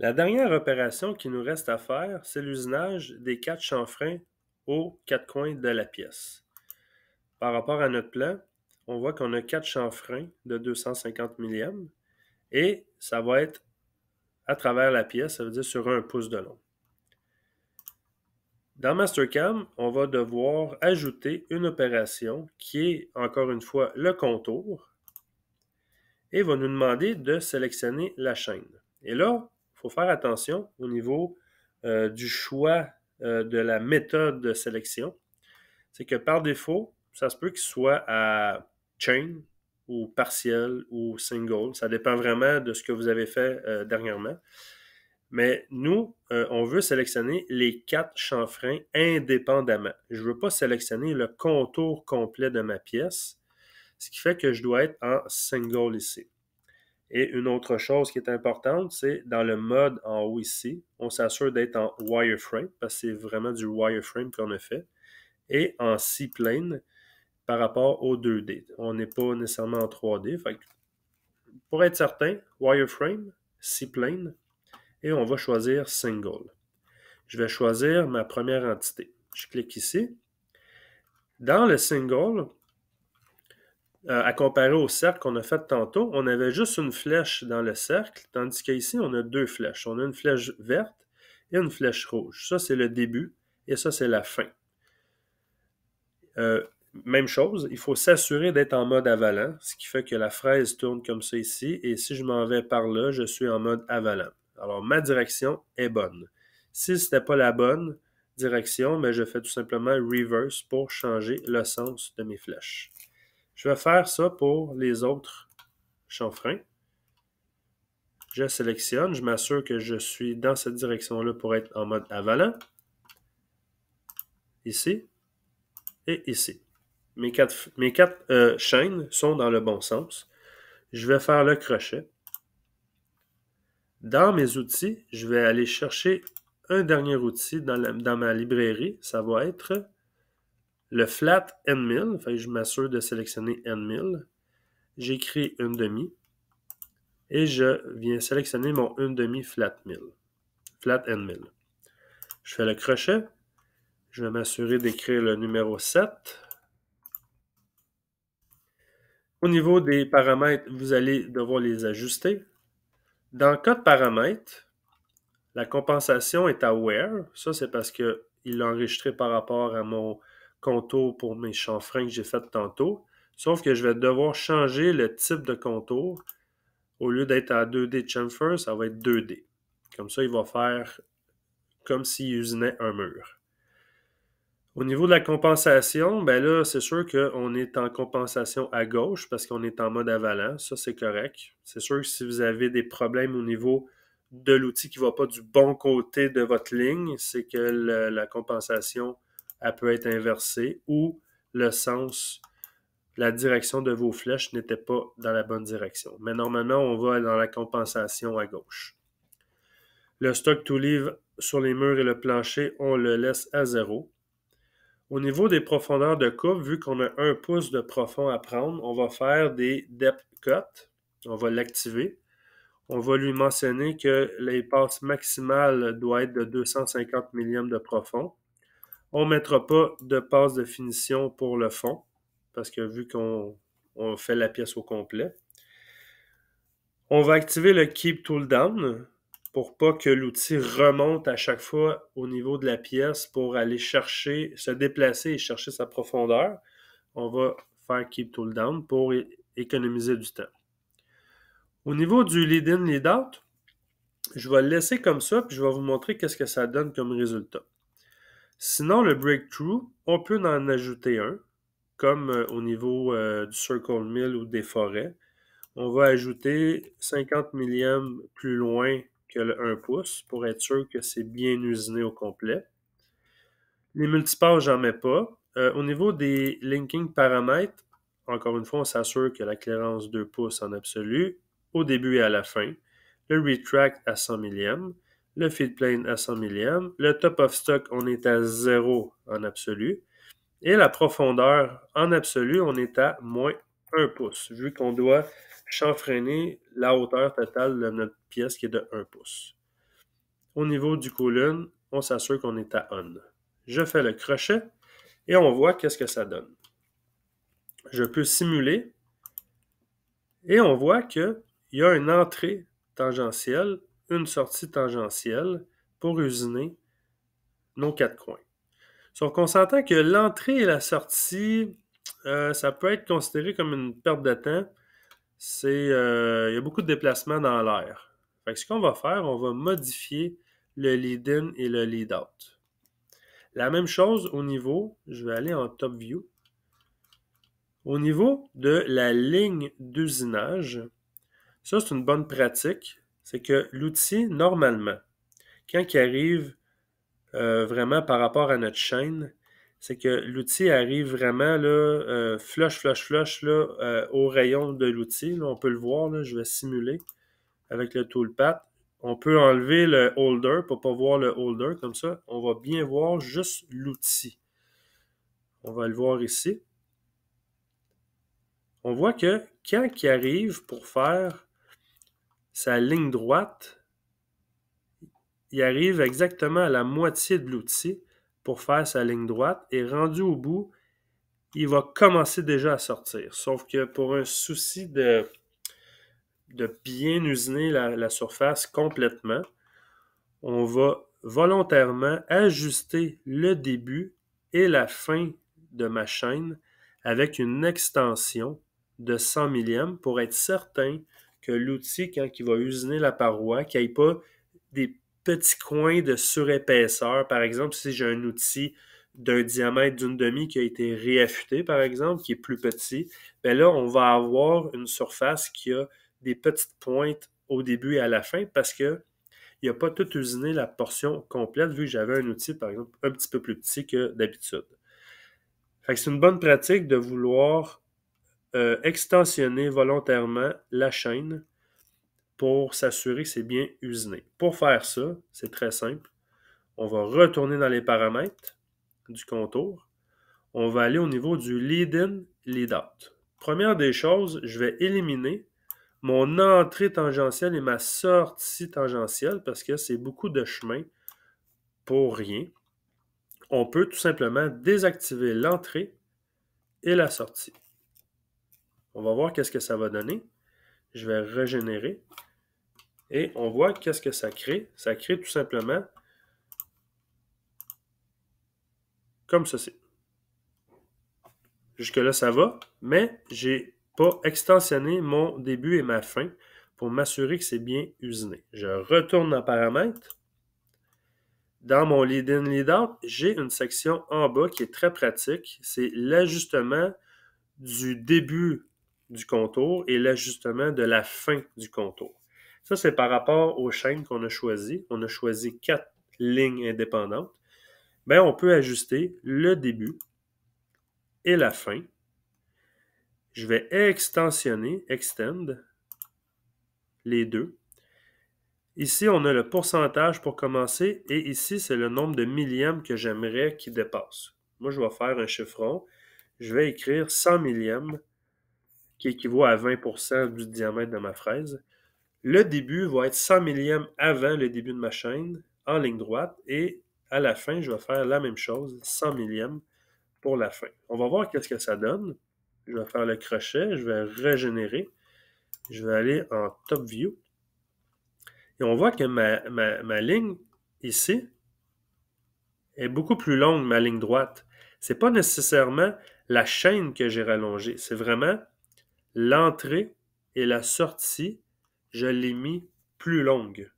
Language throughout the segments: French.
La dernière opération qui nous reste à faire, c'est l'usinage des quatre chanfreins aux quatre coins de la pièce. Par rapport à notre plan, on voit qu'on a quatre chanfreins de 250 millièmes et ça va être à travers la pièce, ça veut dire sur un pouce de long. Dans Mastercam, on va devoir ajouter une opération qui est encore une fois le contour et va nous demander de sélectionner la chaîne. Et là, faut faire attention au niveau euh, du choix euh, de la méthode de sélection. C'est que par défaut, ça se peut qu'il soit à chain ou partiel ou single. Ça dépend vraiment de ce que vous avez fait euh, dernièrement. Mais nous, on veut sélectionner les quatre chanfreins indépendamment. Je ne veux pas sélectionner le contour complet de ma pièce, ce qui fait que je dois être en single ici. Et une autre chose qui est importante, c'est dans le mode en haut ici, on s'assure d'être en wireframe parce que c'est vraiment du wireframe qu'on a fait. Et en C-plane par rapport au 2D. On n'est pas nécessairement en 3D. pour être certain, wireframe, C-plane, et on va choisir single. Je vais choisir ma première entité. Je clique ici. Dans le single, euh, à comparer au cercle qu'on a fait tantôt, on avait juste une flèche dans le cercle, tandis qu'ici, on a deux flèches. On a une flèche verte et une flèche rouge. Ça, c'est le début et ça, c'est la fin. Euh, même chose, il faut s'assurer d'être en mode avalant, ce qui fait que la fraise tourne comme ça ici, et si je m'en vais par là, je suis en mode avalant. Alors, ma direction est bonne. Si ce n'était pas la bonne direction, mais ben, je fais tout simplement reverse pour changer le sens de mes flèches. Je vais faire ça pour les autres chanfreins. Je sélectionne, je m'assure que je suis dans cette direction-là pour être en mode avalant. Ici et ici. Mes quatre, mes quatre euh, chaînes sont dans le bon sens. Je vais faire le crochet. Dans mes outils, je vais aller chercher un dernier outil dans, dans ma librairie. Ça va être le flat N1000, je m'assure de sélectionner N1000. J'écris une demi et je viens sélectionner mon une demi flat 1000, flat N1000. Je fais le crochet. Je vais m'assurer d'écrire le numéro 7. Au niveau des paramètres, vous allez devoir les ajuster. Dans le code paramètres, la compensation est à where. Ça, c'est parce qu'il l'a enregistré par rapport à mon contour pour mes chanfreins que j'ai fait tantôt. Sauf que je vais devoir changer le type de contour. Au lieu d'être à 2D chamfer, ça va être 2D. Comme ça, il va faire comme s'il usinait un mur. Au niveau de la compensation, ben là, c'est sûr qu'on est en compensation à gauche parce qu'on est en mode avalant. Ça, c'est correct. C'est sûr que si vous avez des problèmes au niveau de l'outil qui ne va pas du bon côté de votre ligne, c'est que la compensation elle peut être inversée ou le sens, la direction de vos flèches n'était pas dans la bonne direction. Mais normalement, on va dans la compensation à gauche. Le stock to leave sur les murs et le plancher, on le laisse à zéro. Au niveau des profondeurs de coupe, vu qu'on a un pouce de profond à prendre, on va faire des depth cuts. On va l'activer. On va lui mentionner que les maximale doit être de 250 millièmes de profond. On ne mettra pas de passe de finition pour le fond, parce que vu qu'on fait la pièce au complet. On va activer le Keep Tool Down pour pas que l'outil remonte à chaque fois au niveau de la pièce pour aller chercher, se déplacer et chercher sa profondeur. On va faire Keep Tool Down pour économiser du temps. Au niveau du Lead In, Lead Out, je vais le laisser comme ça, puis je vais vous montrer qu'est-ce que ça donne comme résultat. Sinon, le breakthrough, on peut en ajouter un, comme euh, au niveau euh, du Circle Mill ou des forêts. On va ajouter 50 millièmes plus loin que le 1 pouce pour être sûr que c'est bien usiné au complet. Les je n'en mets pas. Euh, au niveau des linking paramètres, encore une fois, on s'assure que la clairance 2 pouces en absolu au début et à la fin. Le retract à 100 millièmes le feed plane à 100 millième, le top of stock, on est à 0 en absolu, et la profondeur en absolu, on est à moins 1 pouce, vu qu'on doit chanfreiner la hauteur totale de notre pièce qui est de 1 pouce. Au niveau du colonne, on s'assure qu'on est à on. Je fais le crochet et on voit qu'est-ce que ça donne. Je peux simuler et on voit qu'il y a une entrée tangentielle une sortie tangentielle pour usiner nos quatre coins. Sauf qu'on s'entend que l'entrée et la sortie, euh, ça peut être considéré comme une perte de temps. C'est, euh, il y a beaucoup de déplacements dans l'air. Fait ce qu'on va faire, on va modifier le lead-in et le lead-out. La même chose au niveau, je vais aller en top view. Au niveau de la ligne d'usinage, ça c'est une bonne pratique c'est que l'outil, normalement, quand il arrive euh, vraiment par rapport à notre chaîne, c'est que l'outil arrive vraiment là, euh, flush, flush, flush euh, au rayon de l'outil. On peut le voir, je vais simuler avec le toolpath. On peut enlever le holder pour ne pas voir le holder comme ça. On va bien voir juste l'outil. On va le voir ici. On voit que quand il arrive pour faire sa ligne droite, il arrive exactement à la moitié de l'outil pour faire sa ligne droite et rendu au bout, il va commencer déjà à sortir. Sauf que pour un souci de, bien usiner la, la surface complètement, on va volontairement ajuster le début et la fin de ma chaîne avec une extension de 100 millièmes pour être certain que l'outil, hein, quand il va usiner la paroi, qu'il n'y ait pas des petits coins de surépaisseur. Par exemple, si j'ai un outil d'un diamètre d'une demi qui a été réaffûté, par exemple, qui est plus petit, bien là, on va avoir une surface qui a des petites pointes au début et à la fin parce que il n'a pas tout usiné la portion complète vu que j'avais un outil, par exemple, un petit peu plus petit que d'habitude. c'est une bonne pratique de vouloir euh, extensionner volontairement la chaîne pour s'assurer que c'est bien usiné. Pour faire ça, c'est très simple. On va retourner dans les paramètres du contour. On va aller au niveau du lead-in, lead-out. Première des choses, je vais éliminer mon entrée tangentielle et ma sortie tangentielle parce que c'est beaucoup de chemin pour rien. On peut tout simplement désactiver l'entrée et la sortie. On va voir qu'est-ce que ça va donner. Je vais régénérer. Et on voit qu'est-ce que ça crée. Ça crée tout simplement comme ceci. Jusque-là, ça va, mais j'ai pas extensionné mon début et ma fin pour m'assurer que c'est bien usiné. Je retourne dans Paramètres. Dans mon lead-in, lead-out, j'ai une section en bas qui est très pratique. C'est l'ajustement du début du contour et l'ajustement de la fin du contour. Ça, c'est par rapport aux chaînes qu'on a choisies. On a choisi quatre lignes indépendantes. Bien, on peut ajuster le début et la fin. Je vais extensionner, extend, les deux. Ici, on a le pourcentage pour commencer et ici, c'est le nombre de millièmes que j'aimerais qu'il dépasse. Moi, je vais faire un chiffron. Je vais écrire 100 millièmes qui équivaut à 20 du diamètre de ma fraise. Le début va être 100 millième avant le début de ma chaîne, en ligne droite, et à la fin, je vais faire la même chose, 100 millième pour la fin. On va voir qu'est-ce que ça donne. Je vais faire le crochet, je vais régénérer, je vais aller en top view. Et on voit que ma, ma, ligne ici est beaucoup plus longue, ma ligne droite. Ce n'est pas nécessairement la chaîne que j'ai rallongée, c'est vraiment L'entrée et la sortie, je l'ai mis plus longue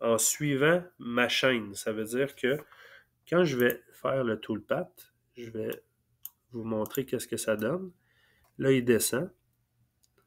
en suivant ma chaîne. Ça veut dire que quand je vais faire le toolpath, je vais vous montrer qu'est-ce que ça donne. Là, il descend.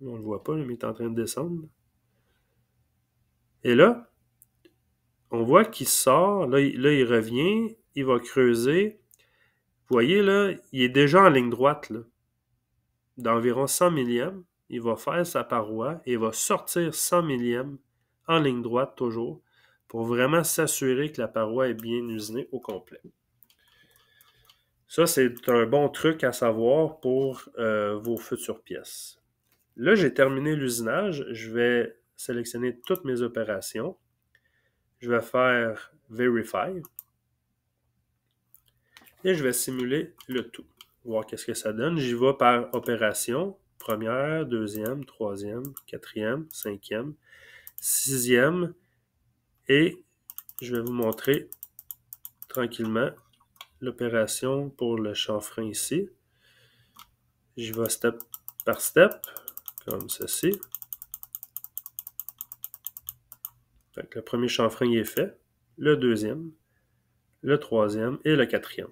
On ne le voit pas, mais il est en train de descendre. Et là, on voit qu'il sort. Là il, là, il revient. Il va creuser. Vous voyez, là, il est déjà en ligne droite, d'environ 100 millièmes il va faire sa paroi et va sortir 100 millième en ligne droite toujours pour vraiment s'assurer que la paroi est bien usinée au complet. Ça, c'est un bon truc à savoir pour euh, vos futures pièces. Là, j'ai terminé l'usinage. Je vais sélectionner toutes mes opérations. Je vais faire Verify. Et je vais simuler le tout. Voir qu'est-ce que ça donne. J'y vais par opération première, deuxième, troisième, quatrième, cinquième, sixième. Et je vais vous montrer tranquillement l'opération pour le chanfrein ici. J'y vais step par step, comme ceci. le premier chanfrein est fait, le deuxième, le troisième et le quatrième.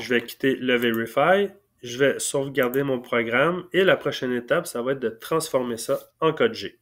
je vais quitter le Verify, je vais sauvegarder mon programme et la prochaine étape, ça va être de transformer ça en code G.